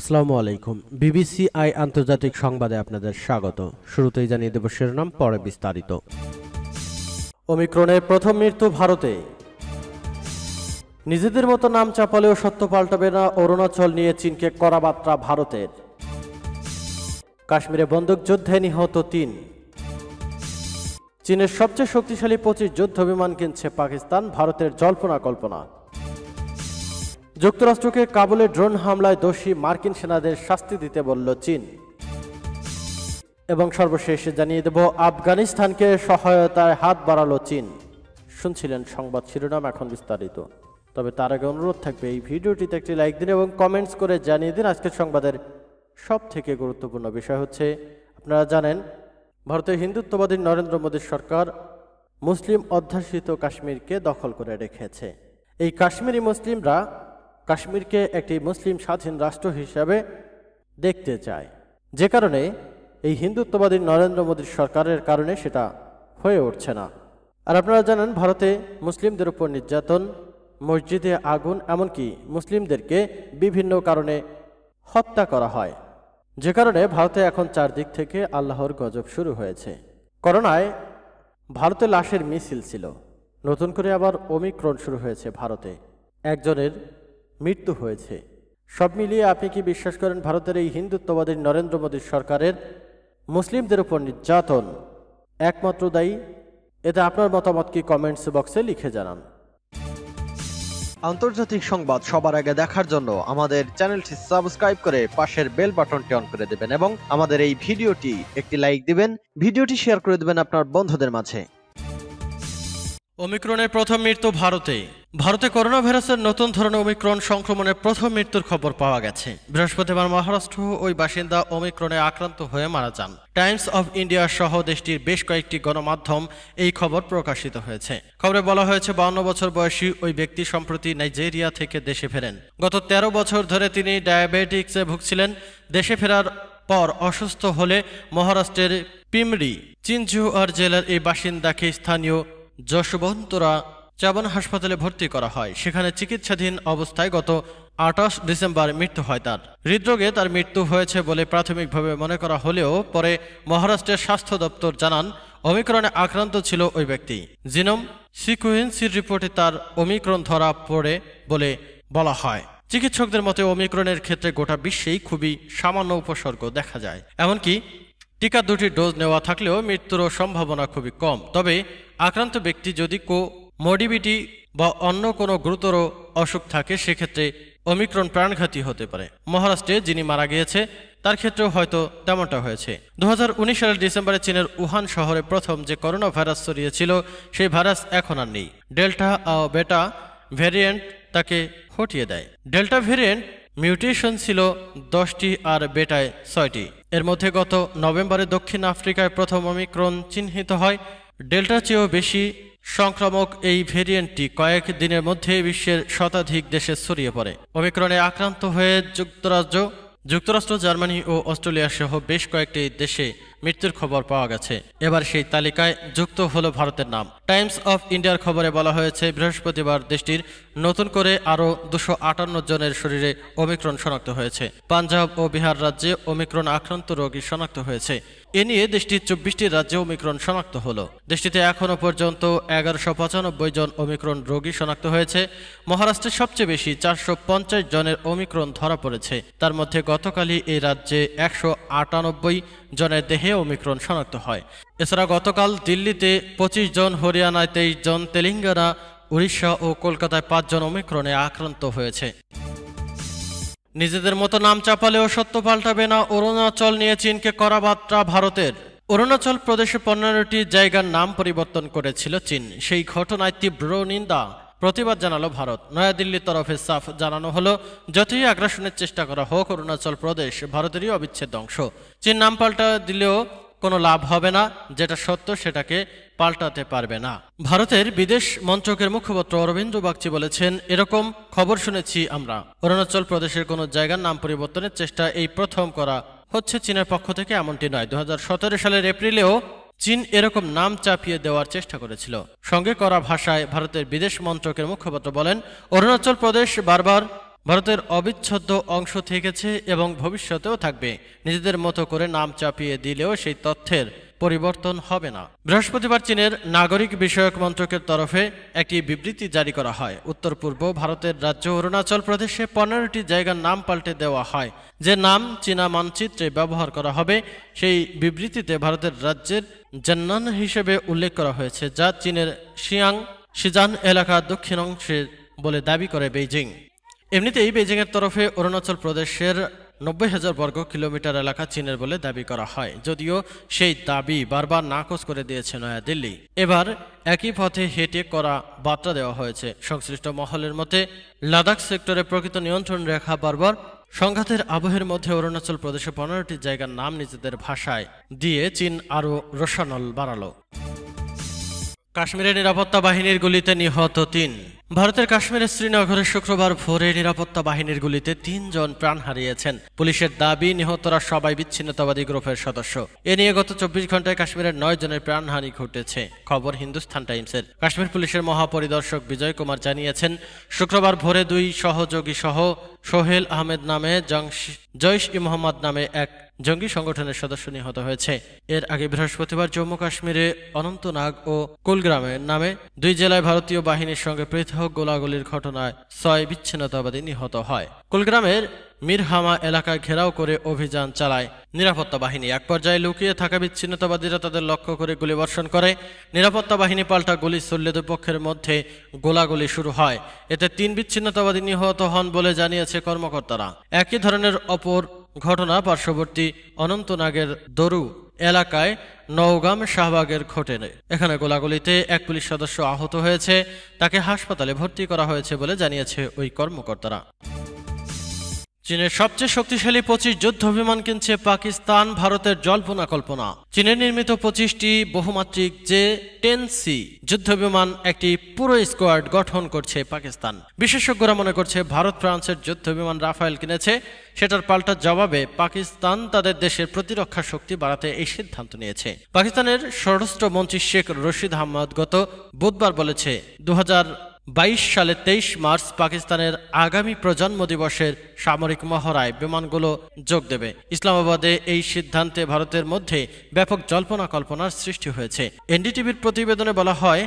আসসালামু আলাইকুম BBC I আন্তর্জাতিক সংবাদে আপনাদের স্বাগত শুরুতেই জানিয়ে দেব শিরোনাম পরে বিস্তারিত ওমিক্রনের প্রথম মৃত্যু ভারতে নিজেদের মতো নাম চাপালেও সত্য পাল্টাবে না অরুণাচল নিয়ে চীনকে করা বার্তা ভারতের কাশ্মীরে বন্দুকযুদ্ধে নিহত তিন চীনের সবচেয়ে শক্তিশালী পঁচিশ যুদ্ধ বিমান কিনছে পাকিস্তান ভারতের জল্পনা কল্পনা যুক্তরাষ্ট্রকে কাবুলে ড্রোন হামলায় দোষী মার্কিন সেনাদের শাস্তি দিতে বলল চীন এবং সর্বশেষ জানিয়ে দেব আফগানিস্তানকে সহায়তায় হাত বাড়ালো চীন শুনছিলেন সংবাদ শিরোনাম এখন বিস্তারিত তবে তার আগে অনুরোধ থাকবে এই ভিডিওটিতে একটি লাইক দিন এবং কমেন্টস করে জানিয়ে দিন আজকের সংবাদের সব থেকে গুরুত্বপূর্ণ বিষয় হচ্ছে আপনারা জানেন ভারতের হিন্দুত্ববাদী নরেন্দ্র মোদীর সরকার মুসলিম অধ্যাসিত কাশ্মীরকে দখল করে রেখেছে এই কাশ্মীরি মুসলিমরা কাশ্মীরকে একটি মুসলিম স্বাধীন রাষ্ট্র হিসাবে দেখতে চায় যে কারণে এই হিন্দুত্ববাদী নরেন্দ্র মোদীর সরকারের কারণে সেটা হয়ে উঠছে না আর আপনারা জানেন ভারতে মুসলিমদের উপর নির্যাতন মসজিদে আগুন এমনকি মুসলিমদেরকে বিভিন্ন কারণে হত্যা করা হয় যে কারণে ভারতে এখন চারদিক থেকে আল্লাহর গজব শুরু হয়েছে করোনায় ভারতে লাশের মিছিল ছিল নতুন করে আবার ওমিক্রণ শুরু হয়েছে ভারতে একজনের মৃত্যু হয়েছে সব মিলিয়ে আপনি কি বিশ্বাস করেন ভারতের এই হিন্দুত্ববাদী নরেন্দ্র মোদীর সরকারের মুসলিমদের উপর নির্যাতন একমাত্র দায়ী এতে আপনার মতামত কি কমেন্টস বক্সে লিখে জানান আন্তর্জাতিক সংবাদ সবার আগে দেখার জন্য আমাদের চ্যানেলটি সাবস্ক্রাইব করে পাশের বেল বাটনটি অন করে দেবেন এবং আমাদের এই ভিডিওটি একটি লাইক দিবেন ভিডিওটি শেয়ার করে দেবেন আপনার বন্ধুদের মাঝে অমিক্রণের প্রথম মৃত্যু ভারতে ভারতে করোনা ভাইরাসের নতুন ধরনের অমিক্রণ সংক্রমণের প্রথম মৃত্যুর খবর পাওয়া গেছে বৃহস্পতিবার মহারাষ্ট্র ওই বাসিন্দা অমিক্রণে আক্রান্ত হয়ে মারা যান টাইমস অব ইন্ডিয়া সহ দেশটির বেশ কয়েকটি গণমাধ্যম এই খবর প্রকাশিত হয়েছে খবরে বলা হয়েছে বাউন্ন বছর বয়সী ওই ব্যক্তি সম্প্রতি নাইজেরিয়া থেকে দেশে ফেরেন গত ১৩ বছর ধরে তিনি ডায়াবেটিক্সে ভুগছিলেন দেশে ফেরার পর অসুস্থ হলে মহারাষ্ট্রের পিমরি চিনজুয়ার জেলার এই বাসিন্দাকে স্থানীয় যশবন্তরা চাবন হাসপাতালে ভর্তি করা হয় সেখানে চিকিৎসাধীন অবস্থায় গত আঠাশ ডিসেম্বর মৃত্যু হয় তার হৃদরোগে তার মৃত্যু হয়েছে বলে প্রাথমিকভাবে মনে করা হলেও পরে মহারাষ্ট্রের স্বাস্থ্য দপ্তর জানান অমিক্রণে আক্রান্ত ছিল ওই ব্যক্তি জিনম সিকুয়েন্সির রিপোর্টে তার অমিক্রণ ধরা পড়ে বলে বলা হয় চিকিৎসকদের মতে অমিক্রণের ক্ষেত্রে গোটা বিশ্বেই খুবই সামান্য উপসর্গ দেখা যায় এমনকি টিকা দুটি ডোজ নেওয়া থাকলেও মৃত্যুরও সম্ভাবনা খুবই কম তবে আক্রান্ত ব্যক্তি যদি কো মডিবিটি বা অন্য কোনো গুরুতর অসুখ থাকে সেক্ষেত্রে অমিক্রণ প্রাণঘাতী হতে পারে মহারাষ্ট্রে যিনি মারা গিয়েছে তার ক্ষেত্রেও হয়তো তেমনটা হয়েছে দু সালের ডিসেম্বরে চীনের উহান শহরে প্রথম যে করোনা ভাইরাস ছড়িয়েছিল সেই ভাইরাস এখন আর নেই ডেল্টা আও বেটা ভ্যারিয়েন্ট তাকে হটিয়ে দেয় ডেল্টা ভ্যারিয়েন্ট মিউটেশন ছিল দশটি আর বেটায় ছয়টি এর মধ্যে গত নভেম্বরে দক্ষিণ আফ্রিকায় প্রথম অমিক্রণ চিহ্নিত হয় ডেল্টা চেয়েও বেশি সংক্রামক এই ভেরিয়েন্টটি কয়েক দিনের মধ্যে বিশ্বের শতাধিক দেশে ছড়িয়ে পড়ে অমিক্রণে আক্রান্ত হয়ে যুক্তরাজ্য যুক্তরাষ্ট্র জার্মানি ও অস্ট্রেলিয়া সহ বেশ কয়েকটি দেশে মৃত্যুর খবর পাওয়া গেছে এবার সেই তালিকায় যুক্ত হলো ভারতের নাম টাইমস অফ ইন্ডিয়ার খবরে বলা হয়েছে বৃহস্পতিবার দেশটির নতুন করে আরও দুশো জনের শরীরে অমিক্রণ শনাক্ত হয়েছে পাঞ্জাব ও বিহার রাজ্যে অমিক্রণ আক্রান্ত রোগী শনাক্ত হয়েছে এ নিয়ে দেশটির চব্বিশটি রাজ্যে অমিক্রণ শনাক্ত হলো দেশটিতে এখনও পর্যন্ত এগারোশো পঁচানব্বই জন অমিক্রণ রোগী শনাক্ত হয়েছে মহারাষ্ট্রের সবচেয়ে বেশি চারশো জনের অমিক্রণ ধরা পড়েছে তার মধ্যে গতকালই এই রাজ্যে একশো জনের দেহে দেহে ওমিক্রন শনাক্ত হয় এছাড়া গতকাল দিল্লিতে ২৫ জন হরিয়ানায় তেইশ জন তেলেঙ্গানা উড়িষ্যা ও কলকাতায় পাঁচজন ওমিক্রনে আক্রান্ত হয়েছে নিজেদের মতো নাম চাপালেও সত্য পাল্টাবে না অরুণাচল নিয়ে চীনকে করা বার্তা ভারতের অরুণাচল প্রদেশে পনেরোটি জায়গার নাম পরিবর্তন করেছিল চীন সেই ঘটনায় তীব্র নিন্দা প্রতিবাদ জানালো ভারত নয়াদিল্লির তরফে সাফ জানানো হলো যতই আগ্রাসনের চেষ্টা করা হোক অরুণাচল প্রদেশ ভারতেরই অবিচ্ছেদ্য অংশ চীন নাম পাল্টা দিলেও কোনো লাভ হবে না যেটা সত্য সেটাকে পাল্টাতে পারবে না ভারতের বিদেশ মন্ত্রকের মুখপাত্র অরবিন্দ বাগচি বলেছেন এরকম খবর শুনেছি আমরা অরুণাচল প্রদেশের কোনো জায়গার নাম পরিবর্তনের চেষ্টা এই প্রথম করা হচ্ছে চীনের পক্ষ থেকে এমনটি নয় দু সালের এপ্রিলেও চীন এরকম নাম চাপিয়ে দেওয়ার চেষ্টা করেছিল সঙ্গে করা ভাষায় ভারতের বিদেশ মন্ত্রকের মুখপাত্র বলেন অরুণাচল প্রদেশ বারবার ভারতের অবিচ্ছেদ্য অংশ থেকেছে এবং ভবিষ্যতেও থাকবে নিজেদের মতো করে নাম চাপিয়ে দিলেও সেই তথ্যের পরিবর্তন হবে না বৃহস্পতিবার চীনের নাগরিক বিষয়ক মন্ত্রকের তরফে একটি বিবৃতি জারি করা হয় উত্তর পূর্ব ভারতের রাজ্য অরুণাচল প্রদেশে পনেরোটি জায়গার নাম পাল্টে দেওয়া হয় যে নাম চীনা মানচিত্রে ব্যবহার করা হবে সেই বিবৃতিতে ভারতের রাজ্যের জান্নান হিসেবে উল্লেখ করা হয়েছে যা চীনের শিয়াং সিজান এলাকা দক্ষিণ অংশে বলে দাবি করে বেইজিং এমনিতেই বেইজিংয়ের তরফে অরুণাচল প্রদেশের নব্বই হাজার বর্গ কিলোমিটার এলাকা চীনের বলে দাবি করা হয় যদিও সেই দাবি বারবার নাকচ করে দিয়েছে নয়াদিল্লি এবার একই পথে হেঁটে করা বার্তা দেওয়া হয়েছে সংশ্লিষ্ট মহলের মতে লাদাখ সেক্টরে প্রকৃত নিয়ন্ত্রণ রেখা বারবার সংঘাতের আবহের মধ্যে অরুণাচল প্রদেশে পনেরোটি জায়গার নাম নিজেদের ভাষায় দিয়ে চীন আরও রোশানল বাড়ালো কাশ্মীরের নিরাপত্তা বাহিনীর গুলিতে নিহত তিন ভারতের কাশ্মীরের শ্রীনগরে শুক্রবার ভোরে নিরাপত্তা বাহিনীর গুলিতে তিনজন প্রাণ হারিয়েছেন পুলিশের দাবি নিহতরা সবাই বিচ্ছিন্নতাবাদী গ্রুপের সদস্য এ নিয়ে গত চব্বিশ ঘন্টায় কাশ্মীরের নয় জনের প্রাণহানি ঘটেছে খবর হিন্দুস্থান টাইমসের কাশ্মীর পুলিশের মহাপরিদর্শক বিজয় কুমার জানিয়েছেন শুক্রবার ভোরে দুই সহযোগী সহ সোহেল আহমেদ নামে জৈশ ই মোহাম্মদ নামে এক জঙ্গি সংগঠনের সদস্য নিহত হয়েছে এর আগে বৃহস্পতিবার জম্মু কাশ্মীরে অনন্তনাগ ও কুলগ্রামের নামে দুই জেলায় ভারতীয় বাহিনীর সঙ্গে পৃথক গোলাগুলির ঘটনায় ছয় বিচ্ছিন্নতাবাদী নিহত হয় কুলগ্রামের মিরহামা এলাকায় ঘেরাও করে অভিযান চালায় নিরাপত্তা বাহিনী এক পর্যায়ে লুকিয়ে থাকা বিচ্ছিন্নতাবাদীরা তাদের লক্ষ্য করে গুলি বর্ষণ করে নিরাপত্তা বাহিনী পাল্টা গুলি চললে দুই পক্ষের মধ্যে গোলাগুলি শুরু হয় এতে তিন বিচ্ছিন্নতাবাদী নিহত হন বলে জানিয়েছে কর্মকর্তারা একই ধরনের অপর ঘটনা পার্শ্ববর্তী অনন্তনাগের দরু এলাকায় নওগাম শাহবাগের ঘটেনে এখানে গোলাগুলিতে এক পুলিশ সদস্য আহত হয়েছে তাকে হাসপাতালে ভর্তি করা হয়েছে বলে জানিয়েছে ওই কর্মকর্তারা চীনের সবচেয়ে শক্তিশালী পঁচিশ যুদ্ধ বিমান কিনছে পাকিস্তান ভারতের জল্পনা কল্পনা চীনে নির্মিত পঁচিশটি বহুমাত্রিক যে টেন সি যুদ্ধ বিমান একটি পুরো স্কোয়াড গঠন করছে পাকিস্তান বিশেষজ্ঞরা মনে করছে ভারত ফ্রান্সের যুদ্ধ বিমান রাফায়েল কিনেছে সেটার পাল্টা জবাবে পাকিস্তান তাদের দেশের প্রতিরক্ষা শক্তি বাড়াতে এই সিদ্ধান্ত নিয়েছে পাকিস্তানের স্বরাষ্ট্রমন্ত্রী শেখ রশিদ আহমদ গত বুধবার বলেছে দু ২২ সালে তেইশ মার্চ পাকিস্তানের আগামী প্রজন্ম দিবসের সামরিক মহড়ায় বিমানগুলো যোগ দেবে ইসলামাবাদে এই সিদ্ধান্তে ভারতের মধ্যে ব্যাপক জল্পনা কল্পনার সৃষ্টি হয়েছে এনডিটিভির প্রতিবেদনে বলা হয়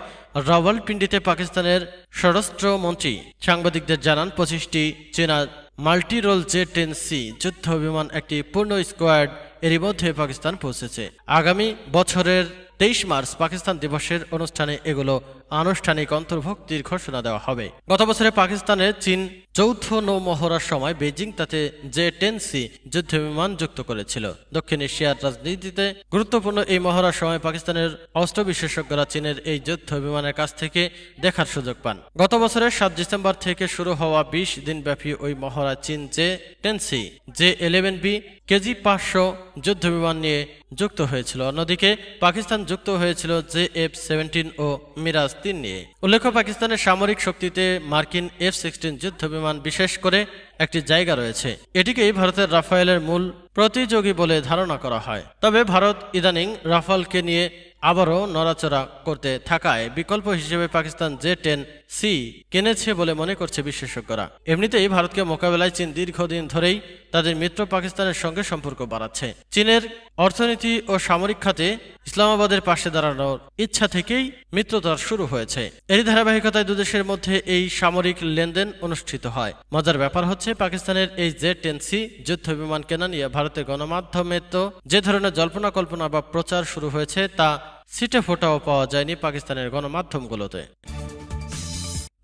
রাওয়ালপিন্ডিতে পাকিস্তানের স্বরাষ্ট্রমন্ত্রী সাংবাদিকদের জানান পঁচিশটি চেনা মাল্টিরোল জে টেন সি যুদ্ধ বিমান একটি পূর্ণ স্কোয়াড এরই মধ্যে পাকিস্তান পৌঁছেছে আগামী বছরের তেইশ মার্চ পাকিস্তান দিবসের অনুষ্ঠানে এগুলো আনুষ্ঠানিক অন্তর্ভুক্তির ঘোষণা দেওয়া হবে গত বছরে পাকিস্তানে চীন যৌথ নৌমহড়ার সময় বেজিং তাতে জে টেন সি যুদ্ধবিমান যুক্ত করেছিল দক্ষিণ এশিয়ার রাজনীতিতে গুরুত্বপূর্ণ এই মহড়ার সময় পাকিস্তানের অস্ত্র বিশেষজ্ঞরা চীনের এই যুদ্ধ বিমানের কাছ থেকে দেখার সুযোগ পান গত বছরের সাত ডিসেম্বর থেকে শুরু হওয়া বিশ দিনব্যাপী ওই মহড়া চীন J ten C J eleven B KJ পাঁচশো যুদ্ধবিমান নিয়ে যুক্ত হয়েছিল অন্যদিকে পাকিস্তান যুক্ত হয়েছিল জে এফ সেভেন্টিন ও মিরাজ তীর নিয়ে উল্লেখ্য পাকিস্তানের সামরিক শক্তিতে মার্কিন এফ সিক্সটিন যুদ্ধবিমান বিশেষ করে একটি জায়গা রয়েছে এটিকেই ভারতের রাফায়েলের মূল প্রতিযোগী বলে ধারণা করা হয় তবে ভারত ইদানিং রাফালকে নিয়ে আবারও নড়াচড়া করতে থাকায় বিকল্প হিসেবে পাকিস্তান জে টেন সি কেনেছে বলে মনে করছে বিশেষজ্ঞরা এমনিতেই ভারতকে মোকাবেলায় চীন দীর্ঘদিন ধরেই তাদের মিত্র পাকিস্তানের সঙ্গে সম্পর্ক বাড়াচ্ছে চীনের অর্থনীতি ও সামরিক খাতে ইসলামাবাদের পাশে দাঁড়ানোর ইচ্ছা থেকেই মিত্রতার শুরু হয়েছে এরই ধারাবাহিকতায় দুদেশের মধ্যে এই সামরিক লেনদেন অনুষ্ঠিত হয় মজার ব্যাপার হচ্ছে পাকিস্তানের এই জে টেন সি যুদ্ধ বিমান কেনা নিয়ে ভারতের গণমাধ্যমে তো যে ধরনের জল্পনা কল্পনা বা প্রচার শুরু হয়েছে তা সিটে ফোটাও পাওয়া যায়নি পাকিস্তানের গণমাধ্যমগুলোতে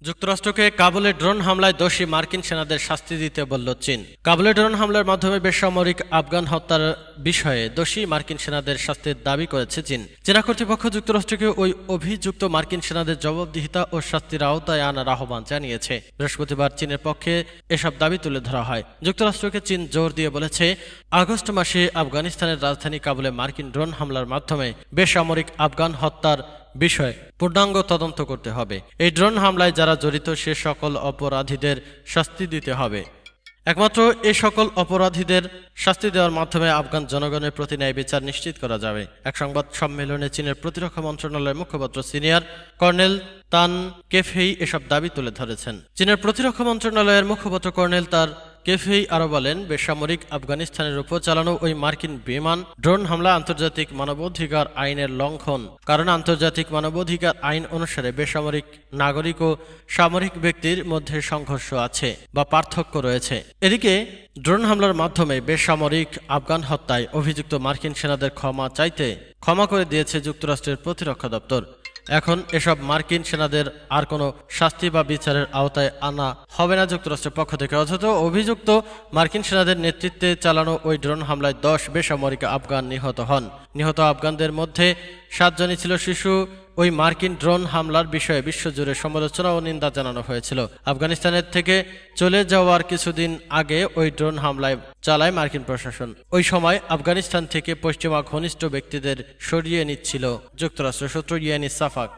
যুক্তরাষ্ট্রকে কাবুলে ড্রোন হামলায় দোষী মার্কিন সেনাদের শাস্তি দিতে বলল চীন কাবুলে ড্রোন হামলার মাধ্যমে বেসামরিক আফগান হত্যার বিষয়ে দোষী মার্কিন সেনাদের শাস্তির দাবি করেছে চীন চীনা কর্তৃপক্ষ যুক্তরাষ্ট্রকে ওই অভিযুক্ত মার্কিন সেনাদের জবাবদিহিতা ও শাস্তির আওতায় আনার আহ্বান জানিয়েছে বৃহস্পতিবার চীনের পক্ষে এসব দাবি তুলে ধরা হয় যুক্তরাষ্ট্রকে চীন জোর দিয়ে বলেছে আগস্ট মাসে আফগানিস্তানের রাজধানী কাবুলে মার্কিন ড্রোন হামলার মাধ্যমে বেসামরিক আফগান হত্যার বিষয় পূর্ণাঙ্গ তদন্ত করতে হবে এই ড্রোন হামলায় যারা জড়িত সে সকল অপরাধীদের শাস্তি দিতে হবে একমাত্র এ সকল অপরাধীদের শাস্তি দেওয়ার মাধ্যমে আফগান জনগণের প্রতি ন্যায় বিচার নিশ্চিত করা যাবে এক সংবাদ সম্মেলনে চীনের প্রতিরক্ষা মন্ত্রণালয়ের মুখপাত্র সিনিয়র কর্নেল তান কেফেই এসব দাবি তুলে ধরেছেন চীনের প্রতিরক্ষা মন্ত্রণালয়ের মুখপাত্র কর্নেল তার কেফেই আরো বলেন বেসামরিক আফগানিস্তানের উপর চালানো ওই মার্কিন বিমান ড্রোন হামলা আন্তর্জাতিক মানবাধিকার আইনের লঙ্ঘন কারণ আন্তর্জাতিক মানবাধিকার আইন অনুসারে বেসামরিক নাগরিক ও সামরিক ব্যক্তির মধ্যে সংঘর্ষ আছে বা পার্থক্য রয়েছে এদিকে ড্রোন হামলার মাধ্যমে বেসামরিক আফগান হত্যায় অভিযুক্ত মার্কিন সেনাদের ক্ষমা চাইতে ক্ষমা করে দিয়েছে যুক্তরাষ্ট্রের প্রতিরক্ষা দপ্তর এখন এসব মার্কিন সেনাদের আর কোনো শাস্তি বা বিচারের আওতায় আনা হবে না যুক্তরাষ্ট্রের পক্ষ থেকে অথচ অভিযুক্ত মার্কিন সেনাদের নেতৃত্বে চালানো ওই ড্রোন হামলায় দশ বেসামরিক আফগান নিহত হন নিহত আফগানদের মধ্যে সাতজনই ছিল শিশু ওই মার্কিন ড্রোন হামলার বিষয়ে বিশ্বজুড়ে সমালোচনা ও নিন্দা জানানো হয়েছিল আফগানিস্তানের থেকে চলে যাওয়ার কিছুদিন আগে ওই ড্রোন হামলায় চালায় মার্কিন প্রশাসন ওই সময় আফগানিস্তান থেকে পশ্চিমা ঘনিষ্ঠ ব্যক্তিদের সরিয়ে নিচ্ছিল যুক্তরাষ্ট্র সূত্র ইয়ানি সাফাক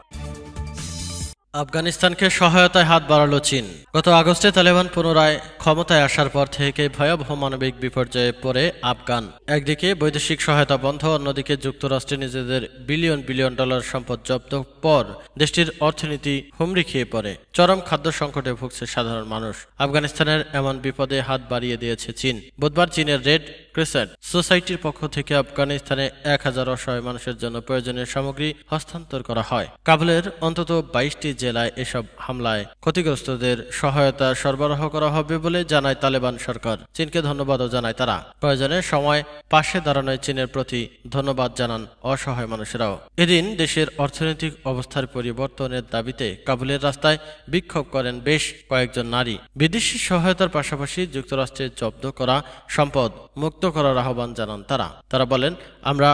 আফগানিস্তানকে সহায়তায় হাত বাড়ালো চীন গত আগস্টে তালেবান পুনরায় ক্ষমতায় আসার পর থেকে ভয়াবহ মানবিক বিপর্যয়ে পড়ে আফগান একদিকে বৈদেশিক সহায়তা বন্ধ অন্যদিকে যুক্তরাষ্ট্রে নিজেদের বিলিয়ন বিলিয়ন ডলার সম্পদ জব্দ পর দেশটির অর্থনীতি হুমড়ি খেয়ে পড়ে চরম খাদ্য সংকটে ভুগছে সাধারণ মানুষ আফগানিস্তানের এমন বিপদে হাত বাড়িয়ে দিয়েছে চীন বুধবার চীনের রেড ক্রিসেন্ট সোসাইটির পক্ষ থেকে আফগানিস্তানে এক হাজার অসহায় মানুষের জন্য প্রয়োজনীয় সামগ্রী হস্তান্তর করা হয় কাবুলের অন্তত বাইশটি জেলায় এসব হামলায় ক্ষতিগ্রস্তদের সহায়তা সরবরাহ করা হবে বলে জানায় তালেবান সরকার চীনকে ধন্যবাদও জানায় তারা প্রয়োজনের সময় পাশে দাঁড়ানোয় চীনের প্রতি ধন্যবাদ জানান অসহায় মানুষেরাও এদিন দেশের অর্থনৈতিক অবস্থার পরিবর্তনের দাবিতে কাবুলের রাস্তায় বিক্ষোভ করেন বেশ কয়েকজন নারী বিদেশি সহায়তার পাশাপাশি যুক্তরাষ্ট্রের জব্দ করা সম্পদ মুক্ত মুক্ত করার আহ্বান জানান তারা তারা বলেন আমরা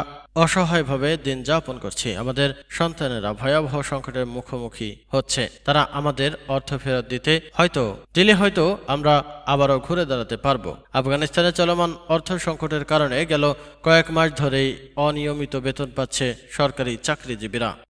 অসহায়ভাবে দিন যাপন করছি আমাদের সন্তানেরা ভয়াবহ সংকটের মুখোমুখি হচ্ছে তারা আমাদের অর্থ ফেরত দিতে হয়তো দিলে হয়তো আমরা আবারও ঘুরে দাঁড়াতে পারব আফগানিস্তানে চলমান অর্থ সংকটের কারণে গেল কয়েক মাস ধরেই অনিয়মিত বেতন পাচ্ছে সরকারি চাকরিজীবীরা